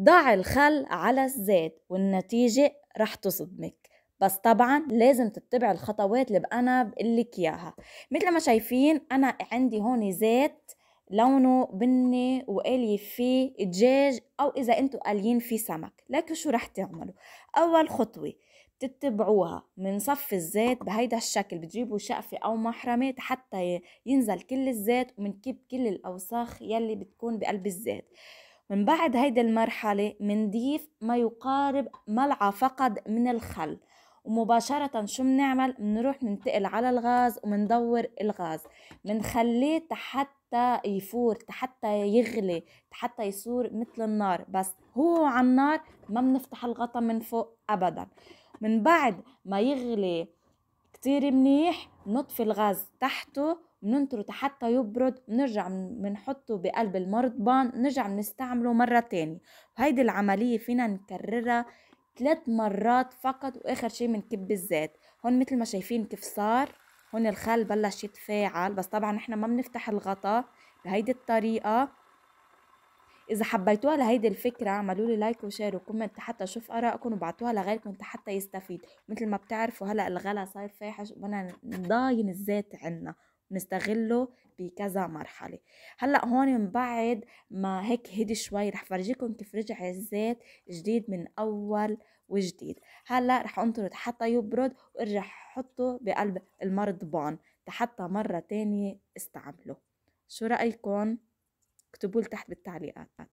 ضع الخل على الزيت والنتيجة رح تصدمك بس طبعا لازم تتبع الخطوات اللي انا بقول لك اياها مثل ما شايفين انا عندي هون زيت لونه بني وقالي فيه دجاج او اذا انتو قاليين فيه سمك لكن شو رح تعملوا اول خطوه بتتبعوها من صف الزيت بهيدا الشكل بتجيبوا شقفة أو محرمة حتى ينزل كل الزيت ومنكب كل الأوساخ يلي بتكون بقلب الزيت من بعد هيدي المرحلة منضيف ما يقارب ملعقة فقط من الخل ومباشرة شو بنعمل بنروح ننتقل على الغاز ومندور الغاز بنخليه حتى يفور حتى يغلي حتى يصور مثل النار بس هو على النار ما بنفتح الغطا من فوق ابدا من بعد ما يغلي كتير منيح بنطفي الغاز تحته بننطره حتى يبرد بنرجع بنحطه بقلب المرضبان بنرجع بنستعمله مرة تانية وهيدي العملية فينا نكررها ثلاث مرات فقط واخر شي بنكب الزيت هون مثل ما شايفين كيف صار هون الخل بلش يتفاعل بس طبعا احنا ما بنفتح الغطاء بهيدي الطريقة اذا حبيتوها لهيدي الفكره اعملوا لي لايك وشير وكومنت حتى اشوف ارائكم وبعتوها لغيركم حتى يستفيد مثل ما بتعرفوا هلا الغلا صاير فاحش وبدنا نضاين الزيت عنا نستغله بكذا مرحله هلا هون من بعد ما هيك هدي شوي رح فرجيكم كيف رجع الزيت جديد من اول وجديد هلا رح انطره حتى يبرد وارجع حطه بقلب المرضبان حتى مره تانية استعمله شو رايكم اكتبوا لي تحت بالتعليقات